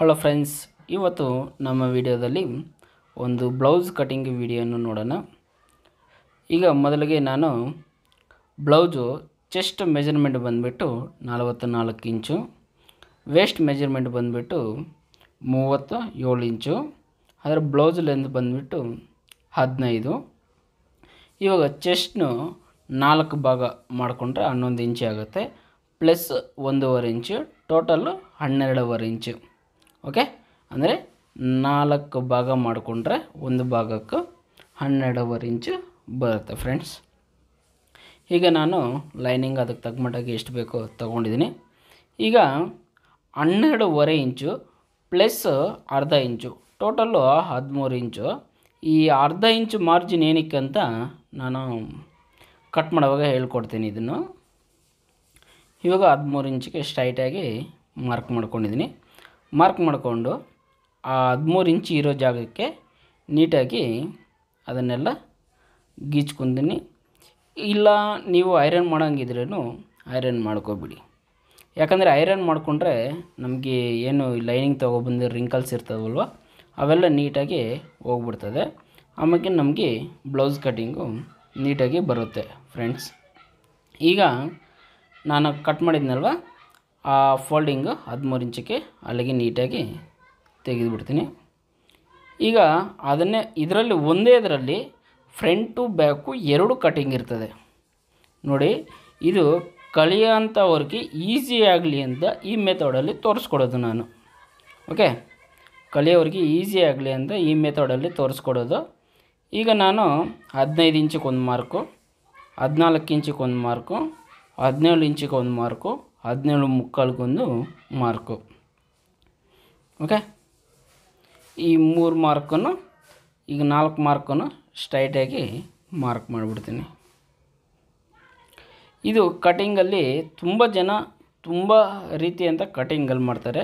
hello friends ಇವತ್ತು ನಮ್ಮ ವಿಡಿಯೋದಲ್ಲಿ ಒಂದು ಬ್ಲೌಸ್ ಕಟಿಂಗ್ ವಿಡಿಯೋನ ನೋಡೋಣ ಈಗ ಮೊದಲಿಗೆ ನಾನು ಬ್ಲೌಸು ಚೆಸ್ಟ್ ಮೆಜರ್ಮೆಂಟ್ ಬಂದುಬಿಟ್ಟು ನಲವತ್ತ ನಾಲ್ಕು ಇಂಚು ವೇಸ್ಟ್ ಮೆಜರ್ಮೆಂಟ್ ಬಂದುಬಿಟ್ಟು ಮೂವತ್ತು ಏಳು ಇಂಚು ಅದರ ಬ್ಲೌಸ್ ಲೆಂತ್ ಬಂದುಬಿಟ್ಟು ಹದಿನೈದು ಇವಾಗ ಚೆಸ್ಟ್ನು ನಾಲ್ಕು ಭಾಗ ಮಾಡಿಕೊಂಡ್ರೆ ಹನ್ನೊಂದು ಇಂಚು ಆಗುತ್ತೆ ಪ್ಲಸ್ ಒಂದೂವರೆ ಇಂಚು ಟೋಟಲ್ಲು ಹನ್ನೆರಡೂವರೆ ಇಂಚು ಓಕೆ ಅಂದರೆ ನಾಲ್ಕು ಭಾಗ ಮಾಡಿಕೊಂಡ್ರೆ ಒಂದು ಭಾಗಕ್ಕೆ ಹನ್ನೆರಡುವರೆ ಇಂಚು ಬರುತ್ತೆ ಫ್ರೆಂಡ್ಸ್ ಈಗ ನಾನು ಲೈನಿಂಗ್ ಅದಕ್ಕೆ ತಗ್ಮಟಾಗಿ ಎಷ್ಟು ಬೇಕೋ ತಗೊಂಡಿದ್ದೀನಿ ಈಗ ಹನ್ನೆರಡುವರೆ ಇಂಚು ಪ್ಲಸ್ ಅರ್ಧ ಇಂಚು ಟೋಟಲ್ಲು ಹದಿಮೂರು ಇಂಚು ಈ ಅರ್ಧ ಇಂಚು ಮಾರ್ಜಿನ್ ಏನಕ್ಕೆ ಅಂತ ನಾನು ಕಟ್ ಮಾಡುವಾಗ ಹೇಳ್ಕೊಡ್ತೀನಿ ಇದನ್ನು ಇವಾಗ ಹದಿಮೂರು ಇಂಚಿಗೆ ಸ್ಟ್ರೈಟಾಗಿ ಮಾರ್ಕ್ ಮಾಡ್ಕೊಂಡಿದ್ದೀನಿ ಮಾರ್ಕ್ ಮಾಡಿಕೊಂಡು ಆ ಹದಿಮೂರು ಇಂಚು ಇರೋ ಜಾಗಕ್ಕೆ ನೀಟಾಗಿ ಅದನ್ನೆಲ್ಲ ಗೀಚ್ಕೊಂತೀನಿ ಇಲ್ಲ ನೀವು ಐರನ್ ಮಾಡೋಂಗಿದ್ರೂ ಐರನ್ ಮಾಡ್ಕೋಬಿಡಿ ಯಾಕಂದರೆ ಐರನ್ ಮಾಡಿಕೊಂಡ್ರೆ ನಮಗೆ ಏನು ಲೈನಿಂಗ್ ತೊಗೊಬಂದು ರಿಂಕಲ್ಸ್ ಇರ್ತದಲ್ವ ಅವೆಲ್ಲ ನೀಟಾಗಿ ಹೋಗ್ಬಿಡ್ತದೆ ಆಮೇಲೆ ನಮಗೆ ಬ್ಲೌಸ್ ಕಟ್ಟಿಂಗು ನೀಟಾಗಿ ಬರುತ್ತೆ ಫ್ರೆಂಡ್ಸ್ ಈಗ ನಾನು ಕಟ್ ಮಾಡಿದ್ನಲ್ವ ಆ ಫೋಲ್ಡಿಂಗ್ ಹದಿಮೂರು ಇಂಚಕ್ಕೆ ಅಲ್ಲಿಗೆ ನೀಟಾಗಿ ತೆಗೆದುಬಿಡ್ತೀನಿ ಈಗ ಅದನ್ನೇ ಇದರಲ್ಲಿ ಒಂದೇ ಇದರಲ್ಲಿ ಫ್ರಂಟು ಬ್ಯಾಕು ಎರಡು ಕಟಿಂಗ್ ಇರ್ತದೆ ನೋಡಿ ಇದು ಕಲಿಯೋಂಥವ್ರಿಗೆ ಈಸಿ ಆಗಲಿ ಅಂತ ಈ ಮೆಥಡಲ್ಲಿ ತೋರಿಸ್ಕೊಡೋದು ನಾನು ಓಕೆ ಕಲಿಯೋರಿಗೆ ಈಸಿ ಆಗಲಿ ಅಂತ ಈ ಮೆಥಡಲ್ಲಿ ತೋರಿಸ್ಕೊಡೋದು ಈಗ ನಾನು ಹದಿನೈದು ಇಂಚಿಗೆ ಒಂದು ಮಾರ್ಕು ಹದಿನಾಲ್ಕು ಇಂಚಿಗೆ ಒಂದು ಮಾರ್ಕು ಹದಿನೇಳು ಇಂಚಿಗೆ ಒಂದು ಮಾರ್ಕು ಹದಿನೇಳು ಮುಕ್ಕಾಲ್ಗೊಂದು ಮಾರ್ಕು ಓಕೆ ಈ ಮೂರು ಮಾರ್ಕನ್ನು ಈಗ ನಾಲ್ಕು ಮಾರ್ಕನ್ನು ಸ್ಟ್ರೈಟಾಗಿ ಮಾರ್ಕ್ ಮಾಡಿಬಿಡ್ತೀನಿ ಇದು ಕಟಿಂಗಲ್ಲಿ ತುಂಬ ಜನ ತುಂಬ ರೀತಿಯಂಥ ಕಟಿಂಗಲ್ಲಿ ಮಾಡ್ತಾರೆ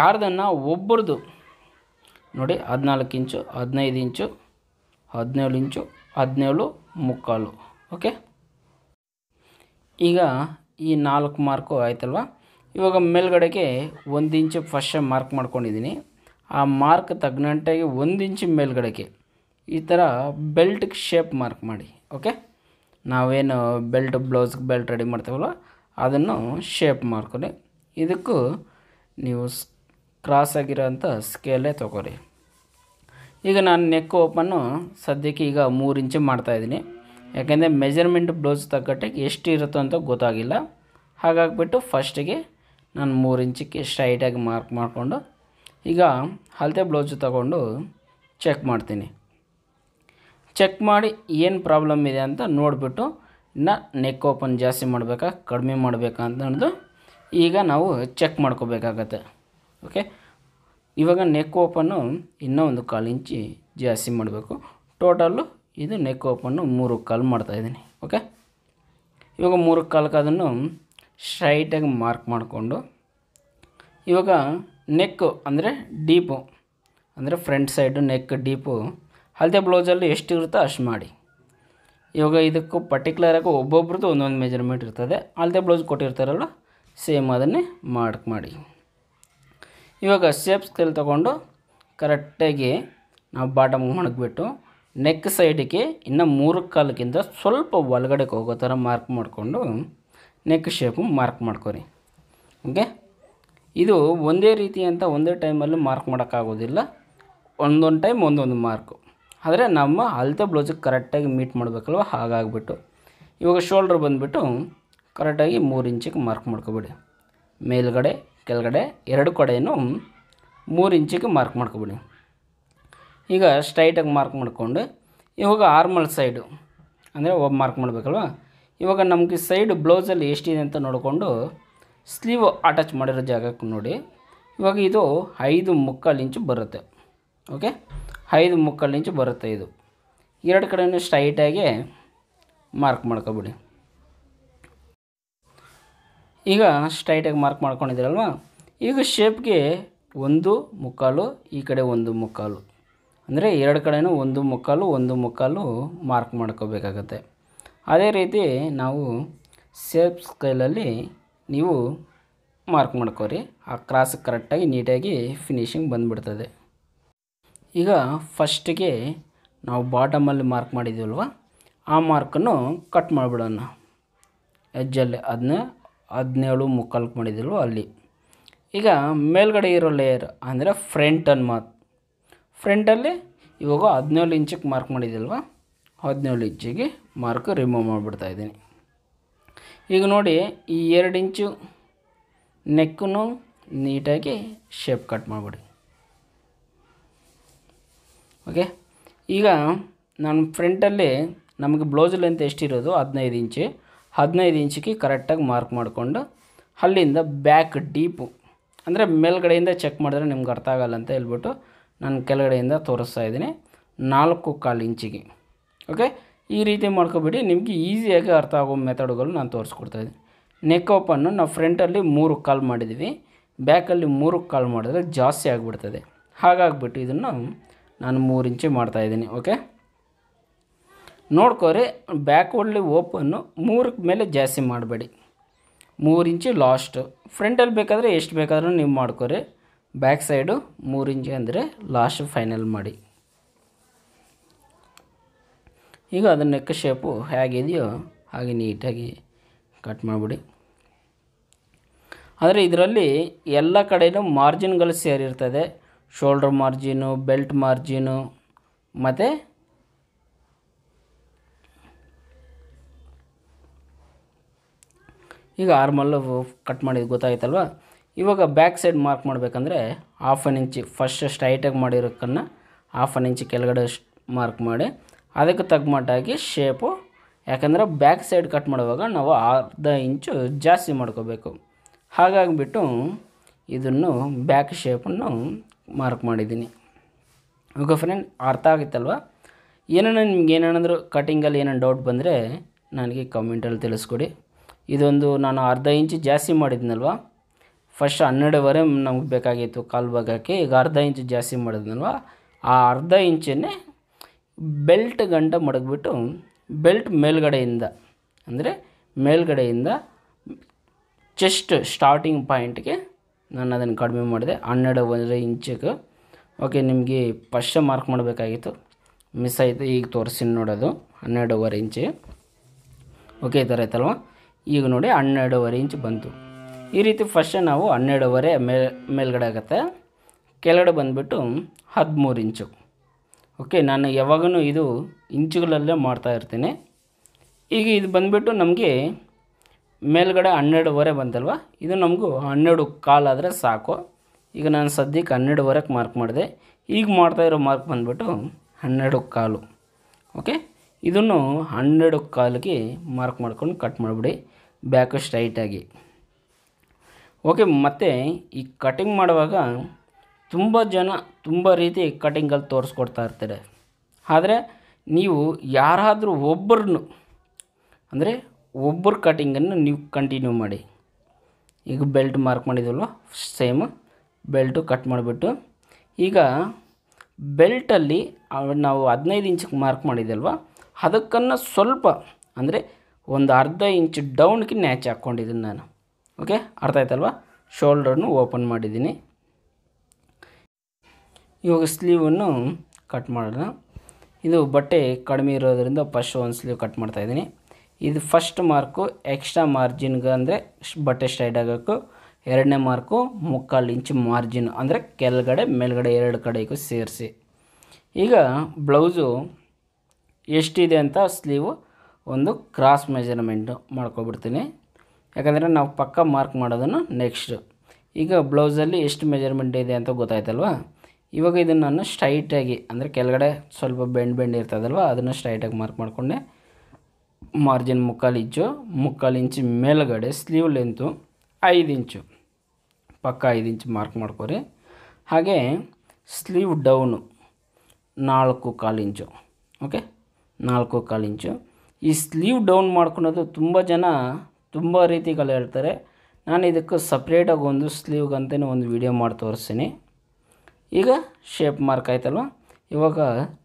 ಯಾರ್ದನ್ನು ಒಬ್ಬರದು ನೋಡಿ ಹದಿನಾಲ್ಕು ಇಂಚು ಹದಿನೈದು ಇಂಚು ಹದಿನೇಳು ಇಂಚು ಹದಿನೇಳು ಮುಕ್ಕಾಲು ಓಕೆ ಈಗ ಈ ನಾಲ್ಕು ಮಾರ್ಕು ಆಯ್ತಲ್ವ ಇವಾಗ ಮೇಲ್ಗಡೆಗೆ ಒಂದು ಇಂಚು ಫಸ್ಟ್ ಮಾರ್ಕ್ ಮಾಡ್ಕೊಂಡಿದ್ದೀನಿ ಆ ಮಾರ್ಕ್ ತಗ್ನಂಟಾಗಿ ಒಂದು ಇಂಚು ಮೇಲ್ಗಡೆಗೆ ಈ ಥರ ಬೆಲ್ಟ್ಗೆ ಶೇಪ್ ಮಾರ್ಕ್ ಮಾಡಿ ಓಕೆ ನಾವೇನು ಬೆಲ್ಟ್ ಬ್ಲೌಸ್ಗೆ ಬೆಲ್ಟ್ ರೆಡಿ ಮಾಡ್ತೀವಲ್ಲ ಅದನ್ನು ಶೇಪ್ ಮಾಡ್ಕೊಳ್ಳಿ ಇದಕ್ಕೂ ನೀವು ಕ್ರಾಸ್ ಆಗಿರೋಂಥ ಸ್ಕೇಲೇ ತೊಗೊಳ್ರಿ ಈಗ ನಾನು ನೆಕ್ ಓಪನ್ನು ಸದ್ಯಕ್ಕೆ ಈಗ ಮೂರು ಇಂಚು ಮಾಡ್ತಾಯಿದ್ದೀನಿ ಯಾಕೆಂದರೆ ಮೆಜರ್ಮೆಂಟ್ ಬ್ಲೌಸ್ ತಕ್ಕಟ್ಟಕ್ಕೆ ಎಷ್ಟು ಇರುತ್ತೋ ಅಂತ ಗೊತ್ತಾಗಿಲ್ಲ ಹಾಗಾಗಿಬಿಟ್ಟು ಫಸ್ಟಿಗೆ ನಾನು ಮೂರು ಇಂಚಿಗೆ ಸ್ಟ್ರೈಟಾಗಿ ಮಾರ್ಕ್ ಮಾಡಿಕೊಂಡು ಈಗ ಅಳತೆ ಬ್ಲೌಸ್ ತಗೊಂಡು ಚೆಕ್ ಮಾಡ್ತೀನಿ ಚೆಕ್ ಮಾಡಿ ಏನು ಪ್ರಾಬ್ಲಮ್ ಇದೆ ಅಂತ ನೋಡಿಬಿಟ್ಟು ಇನ್ನು ನೆಕ್ ಓಪನ್ ಜಾಸ್ತಿ ಮಾಡಬೇಕಾ ಕಡಿಮೆ ಮಾಡಬೇಕಾ ಅಂತ ಅನ್ನೋದು ಈಗ ನಾವು ಚೆಕ್ ಮಾಡ್ಕೋಬೇಕಾಗತ್ತೆ ಓಕೆ ಇವಾಗ ನೆಕ್ ಓಪನ್ನು ಇನ್ನೂ ಒಂದು ಕಾಲು ಇಂಚಿ ಜಾಸ್ತಿ ಮಾಡಬೇಕು ಟೋಟಲ್ಲು ಇದು ನೆಕ್ ಓಪನ್ನು ಮೂರು ಕಾಲು ಮಾಡ್ತಾಯಿದ್ದೀನಿ ಓಕೆ ಇವಾಗ ಮೂರು ಕಾಲಕ್ಕೆ ಅದನ್ನು ಸ್ಟ್ರೈಟಾಗಿ ಮಾರ್ಕ್ ಮಾಡಿಕೊಂಡು ಇವಾಗ ನೆಕ್ಕು ಅಂದರೆ ಡೀಪು ಅಂದರೆ ಫ್ರಂಟ್ ಸೈಡು ನೆಕ್ ಡೀಪು ಹಳದಿ ಬ್ಲೌಸಲ್ಲಿ ಎಷ್ಟು ಇರುತ್ತೋ ಅಷ್ಟು ಮಾಡಿ ಇವಾಗ ಇದಕ್ಕೂ ಪರ್ಟಿಕ್ಯುಲರಾಗಿ ಒಬ್ಬೊಬ್ರದ್ದು ಒಂದೊಂದು ಮೆಜರ್ಮೆಂಟ್ ಇರ್ತದೆ ಅಳತೆ ಬ್ಲೌಸ್ ಕೊಟ್ಟಿರ್ತಾರಲ್ಲ ಸೇಮ್ ಅದನ್ನೇ ಮಾರ್ಕ್ ಮಾಡಿ ಇವಾಗ ಸೇಪ್ಸ್ ಸ್ಕೇಲ್ ತೊಗೊಂಡು ಕರೆಕ್ಟಾಗಿ ನಾವು ಬಾಟಮ್ ಮಡಗಿಬಿಟ್ಟು ನೆಕ್ ಸೈಡಿಗೆ ಇನ್ನು ಮೂರು ಕಾಲಕ್ಕಿಂತ ಸ್ವಲ್ಪ ಒಳಗಡೆಗೆ ಹೋಗೋ ಥರ ಮಾರ್ಕ್ ಮಾಡಿಕೊಂಡು ನೆಕ್ ಶೇಪು ಮಾರ್ಕ್ ಮಾಡ್ಕೊರಿ ಓಕೆ ಇದು ಒಂದೇ ರೀತಿ ಅಂತ ಒಂದೇ ಟೈಮಲ್ಲಿ ಮಾರ್ಕ್ ಮಾಡೋಕ್ಕಾಗೋದಿಲ್ಲ ಒಂದೊಂದು ಟೈಮ್ ಒಂದೊಂದು ಮಾರ್ಕು ಆದರೆ ನಮ್ಮ ಅಳತೆ ಬ್ಲೌಸಿಗೆ ಕರೆಕ್ಟಾಗಿ ಮೀಟ್ ಮಾಡಬೇಕಲ್ವ ಹಾಗಾಗ್ಬಿಟ್ಟು ಇವಾಗ ಶೋಲ್ಡ್ರ್ ಬಂದುಬಿಟ್ಟು ಕರೆಕ್ಟಾಗಿ ಮೂರು ಇಂಚಿಗೆ ಮಾರ್ಕ್ ಮಾಡ್ಕೊಬಿಡಿ ಮೇಲ್ಗಡೆ ಕೆಳಗಡೆ ಎರಡು ಕಡೆಯೂ ಮೂರು ಇಂಚಿಗೆ ಮಾರ್ಕ್ ಮಾಡ್ಕೊಬಿಡಿ ಈಗ ಸ್ಟ್ರೈಟಾಗಿ ಮಾರ್ಕ್ ಮಾಡಿಕೊಂಡು ಇವಾಗ ಆರ್ಮಲ್ ಸೈಡು ಅಂದರೆ ಒಬ್ಬ ಮಾರ್ಕ್ ಮಾಡಬೇಕಲ್ವ ಇವಾಗ ನಮಗೆ ಸೈಡ್ ಬ್ಲೌಸಲ್ಲಿ ಎಷ್ಟಿದೆ ಅಂತ ನೋಡಿಕೊಂಡು ಸ್ಲೀವ್ ಅಟ್ಯಾಚ್ ಮಾಡಿರೋ ಜಾಗಕ್ಕೆ ನೋಡಿ ಇವಾಗ ಇದು ಐದು ಮುಕ್ಕಾಲು ಇಂಚು ಬರುತ್ತೆ ಓಕೆ ಐದು ಮುಕ್ಕಾಲು ಇಂಚು ಬರುತ್ತೆ ಇದು ಎರಡು ಕಡೆಯೂ ಸ್ಟ್ರೈಟಾಗಿ ಮಾರ್ಕ್ ಮಾಡ್ಕೊಬಿಡಿ ಈಗ ಸ್ಟ್ರೈಟಾಗಿ ಮಾರ್ಕ್ ಮಾಡ್ಕೊಂಡಿದ್ದೀರಲ್ವ ಈಗ ಶೇಪ್ಗೆ ಒಂದು ಮುಕ್ಕಾಲು ಈ ಕಡೆ ಒಂದು ಮುಕ್ಕಾಲು ಅಂದರೆ ಎರಡು ಕಡೆಯೂ ಒಂದು ಮುಕ್ಕಾಲು ಒಂದು ಮುಕ್ಕಾಲು ಮಾರ್ಕ್ ಮಾಡ್ಕೋಬೇಕಾಗತ್ತೆ ಅದೇ ರೀತಿ ನಾವು ಸೇಫ್ ಸ್ಕೈಲಲ್ಲಿ ನೀವು ಮಾರ್ಕ್ ಮಾಡ್ಕೋರಿ ಆ ಕ್ರಾಸ್ ಕರೆಕ್ಟಾಗಿ ನೀಟಾಗಿ ಫಿನಿಶಿಂಗ್ ಬಂದುಬಿಡ್ತದೆ ಈಗ ಫಸ್ಟಿಗೆ ನಾವು ಬಾಟಮಲ್ಲಿ ಮಾರ್ಕ್ ಮಾಡಿದ್ವಲ್ವ ಆ ಮಾರ್ಕನ್ನು ಕಟ್ ಮಾಡಿಬಿಡೋಣ ಎಜ್ಜಲ್ಲಿ ಅದನ್ನ ಹದಿನೇಳು ಮುಕ್ಕಾಲ್ಕು ಮಾಡಿದ್ವಲ್ವ ಅಲ್ಲಿ ಈಗ ಮೇಲ್ಗಡೆ ಇರೋ ಲೇಯರ್ ಅಂದರೆ ಫ್ರಂಟನ್ನು ಅನ್ನು ಮಾತು ಫ್ರಂಟಲ್ಲಿ ಇವಾಗ ಹದಿನೇಳು ಇಂಚಿಗೆ ಮಾರ್ಕ್ ಮಾಡಿದ್ದಿಲ್ವ ಹದಿನೇಳು ಇಂಚಿಗೆ ಮಾರ್ಕ್ ರಿಮೂವ್ ಮಾಡಿಬಿಡ್ತಾ ಇದ್ದೀನಿ ಈಗ ನೋಡಿ ಈ ಎರಡು ಇಂಚು ನೆಕ್ಕೂ ನೀಟಾಗಿ ಶೇಪ್ ಕಟ್ ಮಾಡಿಬಿಡಿ ಓಕೆ ಈಗ ನಾನು ಫ್ರಂಟಲ್ಲಿ ನಮಗೆ ಬ್ಲೌಸ್ ಲೆಂತ್ ಎಷ್ಟಿರೋದು ಹದಿನೈದು ಇಂಚು ಹದಿನೈದು ಇಂಚಿಗೆ ಕರೆಕ್ಟಾಗಿ ಮಾರ್ಕ್ ಮಾಡಿಕೊಂಡು ಅಲ್ಲಿಂದ ಬ್ಯಾಕ್ ಡೀಪು ಅಂದರೆ ಮೇಲ್ಗಡೆಯಿಂದ ಚೆಕ್ ಮಾಡಿದ್ರೆ ನಿಮ್ಗೆ ಅರ್ಥ ಆಗಲ್ಲ ಅಂತ ಹೇಳ್ಬಿಟ್ಟು ನಾನು ಕೆಳಗಡೆಯಿಂದ ತೋರಿಸ್ತಾ ಇದ್ದೀನಿ ನಾಲ್ಕು ಕಾಲು ಇಂಚಿಗೆ ಓಕೆ ಈ ರೀತಿ ಮಾಡ್ಕೋಬೇಡಿ ನಿಮಗೆ ಈಸಿಯಾಗಿ ಅರ್ಥ ಆಗೋ ಮೆಥಡ್ಗಳು ನಾನು ತೋರಿಸ್ಕೊಡ್ತಾ ಇದ್ದೀನಿ ನೆಕ್ ಓಪನ್ನು ನಾವು ಫ್ರಂಟಲ್ಲಿ ಮೂರು ಕಾಲು ಮಾಡಿದ್ದೀವಿ ಬ್ಯಾಕಲ್ಲಿ ಮೂರು ಕಾಲ್ ಮಾಡಿದ್ರೆ ಜಾಸ್ತಿ ಆಗಿಬಿಡ್ತದೆ ಹಾಗಾಗ್ಬಿಟ್ಟು ಇದನ್ನು ನಾನು ಮೂರು ಇಂಚು ಮಾಡ್ತಾಯಿದ್ದೀನಿ ಓಕೆ ನೋಡ್ಕೋರಿ ಬ್ಯಾಕ್ವರ್ಡ್ಲಿ ಓಪನ್ನು ಮೂರಕ್ಕೆ ಮೇಲೆ ಜಾಸ್ತಿ ಮಾಡಬೇಡಿ ಮೂರು ಇಂಚು ಲಾಸ್ಟು ಫ್ರಂಟಲ್ಲಿ ಬೇಕಾದರೆ ಎಷ್ಟು ಬೇಕಾದರೂ ನೀವು ಮಾಡ್ಕೋರಿ ಬ್ಯಾಕ್ ಸೈಡು ಮೂರು ಇಂಚು ಅಂದರೆ ಲಾಸ್ಟ್ ಫೈನಲ್ ಮಾಡಿ ಈಗ ಅದರ ನೆಕ್ ಶೇಪು ಹೇಗಿದೆಯೋ ಹಾಗೆ ನೀಟಾಗಿ ಕಟ್ ಮಾಡಿಬಿಡಿ ಆದರೆ ಇದರಲ್ಲಿ ಎಲ್ಲ ಕಡೆಯೂ ಮಾರ್ಜಿನ್ಗಳು ಸೇರಿರ್ತದೆ ಶೋಲ್ಡ್ರ್ ಮಾರ್ಜಿನು ಬೆಲ್ಟ್ ಮಾರ್ಜಿನು ಮತ್ತು ಈಗ ಆರ್ಮಲ್ಲು ಕಟ್ ಮಾಡಿದ್ದು ಗೊತ್ತಾಯ್ತಲ್ವ ಇವಾಗ ಬ್ಯಾಕ್ ಸೈಡ್ ಮಾರ್ಕ್ ಮಾಡಬೇಕಂದ್ರೆ ಹಾಫ್ ಆನ್ ಇಂಚ್ ಫಸ್ಟ್ ಸ್ಟ್ರೈಟಾಗಿ ಮಾಡಿರೋಕ್ಕನ್ನು ಹಾಫ್ ಆನ್ ಇಂಚ್ ಕೆಳಗಡೆ ಮಾರ್ಕ್ ಮಾಡಿ ಅದಕ್ಕೆ ತಗ್ಮಟ್ಟಾಗಿ ಶೇಪು ಯಾಕಂದರೆ ಬ್ಯಾಕ್ ಸೈಡ್ ಕಟ್ ಮಾಡುವಾಗ ನಾವು ಅರ್ಧ ಇಂಚು ಜಾಸ್ತಿ ಮಾಡ್ಕೋಬೇಕು ಹಾಗಾಗಿಬಿಟ್ಟು ಇದನ್ನು ಬ್ಯಾಕ್ ಶೇಪನ್ನು ಮಾರ್ಕ್ ಮಾಡಿದ್ದೀನಿ ಓಕೆ ಫ್ರೆಂಡ್ ಅರ್ಥ ಆಗಿತ್ತಲ್ವ ಏನೇನು ನಿಮ್ಗೆ ಏನೇನಾದರೂ ಕಟಿಂಗಲ್ಲಿ ಏನೇನು ಡೌಟ್ ಬಂದರೆ ನನಗೆ ಕಮೆಂಟಲ್ಲಿ ತಿಳಿಸ್ಕೊಡಿ ಇದೊಂದು ನಾನು ಅರ್ಧ ಇಂಚು ಜಾಸ್ತಿ ಮಾಡಿದ್ನಲ್ವ ಫಸ್ಟ್ ಹನ್ನೆರಡುವರೆ ನಮ್ಗೆ ಬೇಕಾಗಿತ್ತು ಕಾಲು ಭಾಗಕ್ಕೆ ಈಗ ಅರ್ಧ ಇಂಚು ಜಾಸ್ತಿ ಮಾಡಿದ್ನಲ್ವ ಆ ಅರ್ಧ ಇಂಚನ್ನೇ ಬೆಲ್ಟ್ ಗಂಟ ಮಡಗಿಬಿಟ್ಟು ಬೆಲ್ಟ್ ಮೇಲ್ಗಡೆಯಿಂದ ಅಂದರೆ ಮೇಲ್ಗಡೆಯಿಂದ ಚೆಸ್ಟ್ ಸ್ಟಾರ್ಟಿಂಗ್ ಪಾಯಿಂಟ್ಗೆ ನಾನು ಅದನ್ನು ಕಡಿಮೆ ಮಾಡಿದೆ ಹನ್ನೆರಡುವರೆ ಇಂಚಿಗೆ ಓಕೆ ನಿಮಗೆ ಫಸ್ಟ್ ಮಾರ್ಕ್ ಮಾಡಬೇಕಾಗಿತ್ತು ಮಿಸ್ ಆಯಿತು ಈಗ ತೋರಿಸಿ ನೋಡೋದು ಹನ್ನೆರಡುವರೆ ಇಂಚು ಓಕೆ ಈ ಥರ ಆಯ್ತಲ್ವ ಈಗ ನೋಡಿ ಹನ್ನೆರಡುವರೆ ಇಂಚ್ ಬಂತು ಈ ರೀತಿ ಫಸ್ಟೇ ನಾವು ಹನ್ನೆರಡೂವರೆ ಮೇಲ್ ಮೇಲ್ಗಡೆ ಆಗುತ್ತೆ ಕೆಳಗಡೆ ಬಂದುಬಿಟ್ಟು ಹದಿಮೂರು ಇಂಚು ಓಕೆ ನಾನು ಯಾವಾಗೂ ಇದು ಇಂಚುಗಳಲ್ಲೇ ಮಾಡ್ತಾ ಇರ್ತೀನಿ ಈಗ ಇದು ಬಂದುಬಿಟ್ಟು ನಮಗೆ ಮೇಲ್ಗಡೆ ಹನ್ನೆರಡುವರೆ ಬಂತಲ್ವ ಇದು ನಮಗೂ ಹನ್ನೆರಡು ಕಾಲಾದರೆ ಸಾಕು ಈಗ ನಾನು ಸದ್ಯಕ್ಕೆ ಹನ್ನೆರಡುವರೆಗೆ ಮಾರ್ಕ್ ಮಾಡಿದೆ ಈಗ ಮಾಡ್ತಾ ಇರೋ ಮಾರ್ಕ್ ಬಂದುಬಿಟ್ಟು ಹನ್ನೆರಡು ಕಾಲು ಓಕೆ ಇದನ್ನು ಹನ್ನೆರಡು ಕಾಲಿಗೆ ಮಾರ್ಕ್ ಮಾಡ್ಕೊಂಡು ಕಟ್ ಮಾಡಿಬಿಡಿ ಬ್ಯಾಕು ಸ್ಟ್ರೈಟಾಗಿ ಓಕೆ ಮತ್ತು ಈ ಕಟಿಂಗ್ ಮಾಡುವಾಗ ತುಂಬ ಜನ ತುಂಬ ರೀತಿ ಕಟಿಂಗಲ್ಲಿ ತೋರಿಸ್ಕೊಡ್ತಾ ಇರ್ತಾರೆ ಆದರೆ ನೀವು ಯಾರಾದರೂ ಒಬ್ಬರನ್ನು ಅಂದರೆ ಒಬ್ಬರು ಕಟಿಂಗನ್ನು ನೀವು ಕಂಟಿನ್ಯೂ ಮಾಡಿ ಈಗ ಬೆಲ್ಟ್ ಮಾರ್ಕ್ ಮಾಡಿದ್ವಲ್ವ ಸೇಮ್ ಬೆಲ್ಟು ಕಟ್ ಮಾಡಿಬಿಟ್ಟು ಈಗ ಬೆಲ್ಟಲ್ಲಿ ನಾವು ಹದಿನೈದು ಇಂಚಿಗೆ ಮಾರ್ಕ್ ಮಾಡಿದ್ದಲ್ವ ಅದಕ್ಕನ್ನು ಸ್ವಲ್ಪ ಅಂದರೆ ಒಂದು ಅರ್ಧ ಇಂಚ್ ಡೌನ್ಗೆ ನ್ಯಾಚ್ ಹಾಕ್ಕೊಂಡಿದ್ದೀನಿ ನಾನು ಓಕೆ ಅರ್ಥ ಆಯ್ತಲ್ವಾ ಶೋಲ್ಡ್ರನ್ನು ಓಪನ್ ಮಾಡಿದ್ದೀನಿ ಇವಾಗ ಸ್ಲೀವನ್ನು ಕಟ್ ಮಾಡೋಣ ಇದು ಬಟ್ಟೆ ಕಡಿಮೆ ಇರೋದರಿಂದ ಫಸ್ಟ್ ಒಂದು ಸ್ಲೀವ್ ಕಟ್ ಮಾಡ್ತಾಯಿದ್ದೀನಿ ಇದು ಫಸ್ಟ್ ಮಾರ್ಕು ಎಕ್ಸ್ಟ್ರಾ ಮಾರ್ಜಿನ್ಗೆ ಅಂದರೆ ಬಟ್ಟೆ ಸ್ಟ್ರೈಟ್ ಆಗೋಕ್ಕೂ ಎರಡನೇ ಮಾರ್ಕು ಮುಕ್ಕಾಲು ಇಂಚು ಮಾರ್ಜಿನ್ ಅಂದರೆ ಕೆಳಗಡೆ ಮೇಲ್ಗಡೆ ಎರಡು ಕಡೆಗೂ ಸೇರಿಸಿ ಈಗ ಬ್ಲೌಸು ಎಷ್ಟಿದೆ ಅಂತ ಸ್ಲೀವು ಒಂದು ಕ್ರಾಸ್ ಮೆಜರ್ಮೆಂಟು ಮಾಡ್ಕೊಬಿಡ್ತೀನಿ ಯಾಕಂದರೆ ನಾವು ಪಕ್ಕ ಮಾರ್ಕ್ ಮಾಡೋದನ್ನು ನೆಕ್ಸ್ಟು ಈಗ ಬ್ಲೌಸಲ್ಲಿ ಎಷ್ಟು ಮೆಜರ್ಮೆಂಟ್ ಇದೆ ಅಂತ ಗೊತ್ತಾಯ್ತಲ್ವಾ ಇವಾಗ ಇದನ್ನು ನಾನು ಸ್ಟ್ರೈಟಾಗಿ ಅಂದರೆ ಕೆಳಗಡೆ ಸ್ವಲ್ಪ ಬೆಂಡ್ ಬೆಂಡ್ ಇರ್ತದಲ್ವ ಅದನ್ನು ಸ್ಟ್ರೈಟಾಗಿ ಮಾರ್ಕ್ ಮಾಡಿಕೊಂಡೆ ಮಾರ್ಜಿನ್ ಮುಕ್ಕಾಲು ಇಂಚು ಮುಕ್ಕಾಲು ಇಂಚು ಮೇಲುಗಡೆ ಸ್ಲೀವ್ ಲೆಂತು ಐದು ಇಂಚು ಪಕ್ಕ ಐದು ಇಂಚು ಮಾರ್ಕ್ ಮಾಡ್ಕೋರಿ ಹಾಗೆ ಸ್ಲೀವ್ ಡೌನು ನಾಲ್ಕು ಕಾಲು ಇಂಚು ಓಕೆ ನಾಲ್ಕು ಕಾಲು ಇಂಚು ಈ ಸ್ಲೀವ್ ಡೌನ್ ಮಾಡ್ಕೊಳೋದು ತುಂಬ ಜನ ತುಂಬ ರೀತಿಗಳು ಹೇಳ್ತಾರೆ ನಾನು ಇದಕ್ಕೆ ಸಪ್ರೇಟಾಗಿ ಒಂದು ಸ್ಲೀವ್ಗೆ ಒಂದು ವಿಡಿಯೋ ಮಾಡಿ ತೋರಿಸ್ತೀನಿ ಈಗ ಶೇಪ್ ಮಾರ್ಕ್ ಆಯ್ತಲ್ವ ಇವಾಗ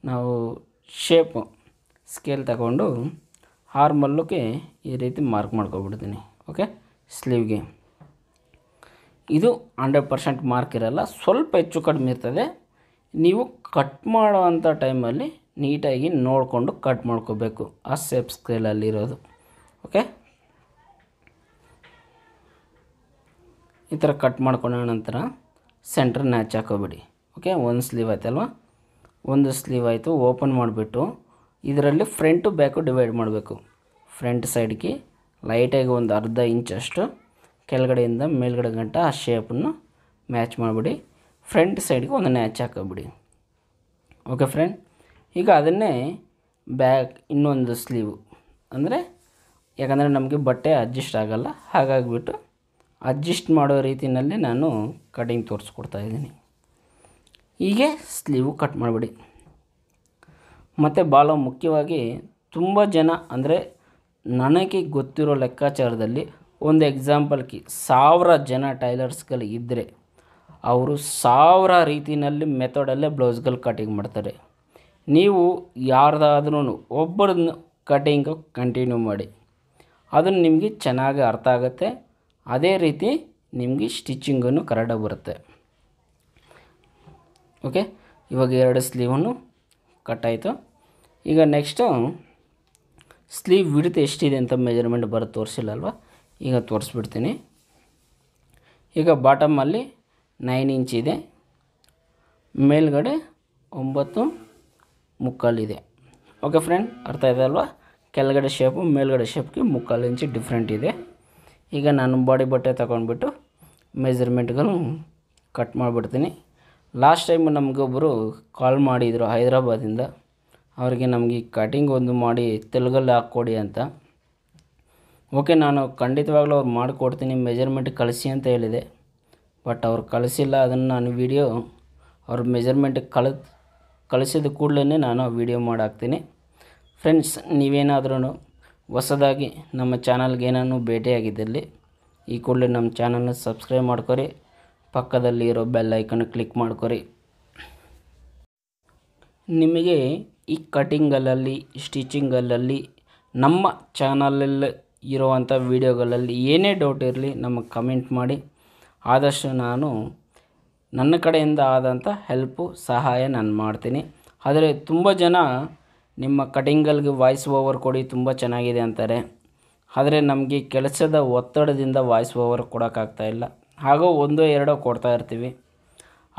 ನಾವು ಶೇಪ್ ಸ್ಕೇಲ್ ತಗೊಂಡು ಹಾರ್ಮಲ್ಲಕ್ಕೆ ಈ ರೀತಿ ಮಾರ್ಕ್ ಮಾಡ್ಕೊಬಿಡ್ತೀನಿ ಓಕೆ ಸ್ಲೀವ್ಗೆ ಇದು ಹಂಡ್ರೆಡ್ ಪರ್ಸೆಂಟ್ ಮಾರ್ಕ್ ಇರಲ್ಲ ಸ್ವಲ್ಪ ಹೆಚ್ಚು ಕಡಿಮೆ ಇರ್ತದೆ ನೀವು ಕಟ್ ಮಾಡೋವಂಥ ಟೈಮಲ್ಲಿ ನೀಟಾಗಿ ನೋಡಿಕೊಂಡು ಕಟ್ ಮಾಡ್ಕೋಬೇಕು ಆ ಶೇಪ್ ಸ್ಕೇಲಲ್ಲಿರೋದು ಓಕೆ ಈ ಥರ ಕಟ್ ಮಾಡ್ಕೊಂಡ ನಂತರ ಸೆಂಟ್ರ್ ನ್ಯಾಚ್ ಹಾಕೋಬಿಡಿ ಓಕೆ ಒಂದು ಸ್ಲೀವ್ ಆಯ್ತಲ್ವ ಒಂದು ಸ್ಲೀವ್ ಆಯಿತು ಓಪನ್ ಮಾಡಿಬಿಟ್ಟು ಇದರಲ್ಲಿ ಫ್ರಂಟು ಬ್ಯಾಕು ಡಿವೈಡ್ ಮಾಡಬೇಕು ಫ್ರಂಟ್ ಸೈಡ್ಗೆ ಲೈಟಾಗಿ ಒಂದು ಅರ್ಧ ಇಂಚಷ್ಟು ಕೆಳಗಡೆಯಿಂದ ಮೇಲ್ಗಡೆ ಗಂಟ ಆ ಶೇಪನ್ನು ಮ್ಯಾಚ್ ಮಾಡಿಬಿಡಿ ಫ್ರಂಟ್ ಸೈಡ್ಗೆ ಒಂದು ನ್ಯಾಚ್ ಹಾಕೋಬಿಡಿ ಓಕೆ ಫ್ರೆಂಡ್ ಈಗ ಅದನ್ನೇ ಬ್ಯಾಕ್ ಇನ್ನೊಂದು ಸ್ಲೀವು ಅಂದರೆ ಯಾಕಂದರೆ ನಮಗೆ ಬಟ್ಟೆ ಅಡ್ಜಸ್ಟ್ ಆಗೋಲ್ಲ ಹಾಗಾಗಿಬಿಟ್ಟು ಅಡ್ಜಸ್ಟ್ ಮಾಡೋ ರೀತಿಯಲ್ಲಿ ನಾನು ಕಟಿಂಗ್ ತೋರಿಸ್ಕೊಡ್ತಾ ಇದ್ದೀನಿ ಹೀಗೆ ಸ್ಲೀವ್ ಕಟ್ ಮಾಡಿಬಿಡಿ ಮತ್ತು ಭಾಳ ಮುಖ್ಯವಾಗಿ ತುಂಬ ಜನ ಅಂದರೆ ನನಗೆ ಗೊತ್ತಿರೋ ಲೆಕ್ಕಾಚಾರದಲ್ಲಿ ಒಂದು ಎಕ್ಸಾಂಪಲ್ಗೆ ಸಾವಿರ ಜನ ಟೈಲರ್ಸ್ಗಳು ಇದ್ದರೆ ಅವರು ಸಾವಿರ ರೀತಿಯಲ್ಲಿ ಮೆಥಡಲ್ಲೇ ಬ್ಲೌಸ್ಗಳು ಕಟಿಂಗ್ ಮಾಡ್ತಾರೆ ನೀವು ಯಾರ್ದಾದ್ರೂ ಒಬ್ಬರನ್ನು ಕಟಿಂಗ್ ಕಂಟಿನ್ಯೂ ಮಾಡಿ ಅದನ್ನು ನಿಮಗೆ ಚೆನ್ನಾಗಿ ಅರ್ಥ ಆಗುತ್ತೆ ಅದೇ ರೀತಿ ನಿಮಗೆ ಸ್ಟಿಚ್ಚಿಂಗನ್ನು ಕರೆಕ್ಟಾಗಿ ಬರುತ್ತೆ ಓಕೆ ಇವಾಗ ಎರಡು ಸ್ಲೀವನ್ನು ಆಯಿತು ಈಗ ನೆಕ್ಸ್ಟು ಸ್ಲೀವ್ ವಿಡ್ತ್ ಎಷ್ಟಿದೆ ಅಂತ ಮೆಜರ್ಮೆಂಟ್ ಬರೋದು ತೋರಿಸಿಲ್ಲ ಅಲ್ವಾ ಈಗ ತೋರಿಸ್ಬಿಡ್ತೀನಿ ಈಗ ಬಾಟಮಲ್ಲಿ ನೈನ್ ಇಂಚ್ ಇದೆ ಮೇಲ್ಗಡೆ ಒಂಬತ್ತು ಮುಕ್ಕಾಲಿದೆ ಓಕೆ ಫ್ರೆಂಡ್ ಅರ್ಥ ಇದೆ ಅಲ್ವಾ ಕೆಳಗಡೆ ಶೇಪು ಮೇಲ್ಗಡೆ ಶೇಪ್ಗೆ ಮುಕ್ಕಾಲು ಇಂಚು ಡಿಫ್ರೆಂಟ್ ಇದೆ ಈಗ ನಾನು ಬಾಡಿ ಬಟ್ಟೆ ತಗೊಂಡ್ಬಿಟ್ಟು ಮೆಜರ್ಮೆಂಟ್ಗಳು ಕಟ್ ಮಾಡಿಬಿಡ್ತೀನಿ ಲಾಸ್ಟ್ ಟೈಮ್ ನಮಗೊಬ್ಬರು ಕಾಲ್ ಮಾಡಿದರು ಹೈದರಾಬಾದಿಂದ ಅವರಿಗೆ ನಮಗೆ ಕಟಿಂಗ್ ಒಂದು ಮಾಡಿ ತೆಲುಗಲ್ಲಿ ಹಾಕ್ಕೊಡಿ ಅಂತ ಓಕೆ ನಾನು ಖಂಡಿತವಾಗ್ಲೂ ಅವ್ರು ಮಾಡಿಕೊಡ್ತೀನಿ ಮೆಜರ್ಮೆಂಟ್ ಕಳಿಸಿ ಅಂತ ಹೇಳಿದೆ ಬಟ್ ಅವ್ರು ಕಳಿಸಿಲ್ಲ ಅದನ್ನು ನಾನು ವೀಡಿಯೋ ಅವ್ರ ಮೆಜರ್ಮೆಂಟ್ ಕಳ ಕಳಿಸಿದ ಕೂಡಲೇ ನಾನು ವಿಡಿಯೋ ವೀಡಿಯೋ ಮಾಡಾಕ್ತೀನಿ ಫ್ರೆಂಡ್ಸ್ ನೀವೇನಾದ್ರೂ ಹೊಸದಾಗಿ ನಮ್ಮ ಚಾನಲ್ಗೆ ಏನನ್ನು ಭೇಟಿಯಾಗಿದ್ದಲ್ಲಿ ಈ ಕೂಡಲೇ ನಮ್ಮ ಚಾನಲ್ನ ಸಬ್ಸ್ಕ್ರೈಬ್ ಮಾಡ್ಕೊರಿ ಪಕ್ಕದಲ್ಲಿ ಇರೋ ಬೆಲ್ ಐಕನ್ ಕ್ಲಿಕ್ ಮಾಡ್ಕೊರಿ ನಿಮಗೆ ಈ ಕಟಿಂಗಲ್ಲಲ್ಲಿ ಸ್ಟಿಚಿಂಗಲ್ಲಲ್ಲಿ ನಮ್ಮ ಚಾನಲಲ್ಲಿ ಇರುವಂಥ ವಿಡಿಯೋಗಳಲ್ಲಿ ಏನೇ ಡೌಟ್ ಇರಲಿ ನಮಗೆ ಕಮೆಂಟ್ ಮಾಡಿ ಆದಷ್ಟು ನಾನು ನನ್ನ ಕಡೆಯಿಂದ ಆದಂಥ ಹೆಲ್ಪು ಸಹಾಯ ನಾನು ಮಾಡ್ತೀನಿ ಆದರೆ ತುಂಬ ಜನ ನಿಮ್ಮ ಕಟಿಂಗಲ್ಗೆ ವಾಯ್ಸ್ ಓವರ್ ಕೊಡಿ ತುಂಬ ಚೆನ್ನಾಗಿದೆ ಅಂತಾರೆ ಆದರೆ ನಮಗೆ ಕೆಲಸದ ಒತ್ತಡದಿಂದ ವಾಯ್ಸ್ ಓವರ್ ಇಲ್ಲ ಹಾಗೂ ಒಂದೋ ಎರಡೋ ಕೊಡ್ತಾ ಇರ್ತೀವಿ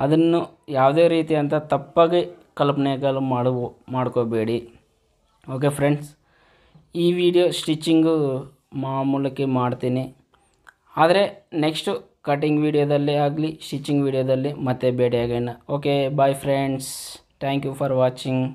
ಅದನ್ನು ಯಾವುದೇ ರೀತಿ ಅಂತ ತಪ್ಪಾಗಿ ಕಲ್ಪನೆಗಳು ಮಾಡುವ ಮಾಡ್ಕೋಬೇಡಿ ಓಕೆ ಫ್ರೆಂಡ್ಸ್ ಈ ವಿಡಿಯೋ ಸ್ಟಿಚ್ಚಿಂಗು ಮಾಮೂಲಕ್ಕೆ ಮಾಡ್ತೀನಿ ಆದರೆ ನೆಕ್ಸ್ಟು ಕಟಿಂಗ್ ವಿಡಿಯೋದಲ್ಲೇ ಆಗಲಿ ಸ್ಟಿಚಿಂಗ್ ವಿಡಿಯೋದಲ್ಲಿ ಮತ್ತೆ ಭೇಟಿಯಾಗೋಣ okay bye friends thank you for watching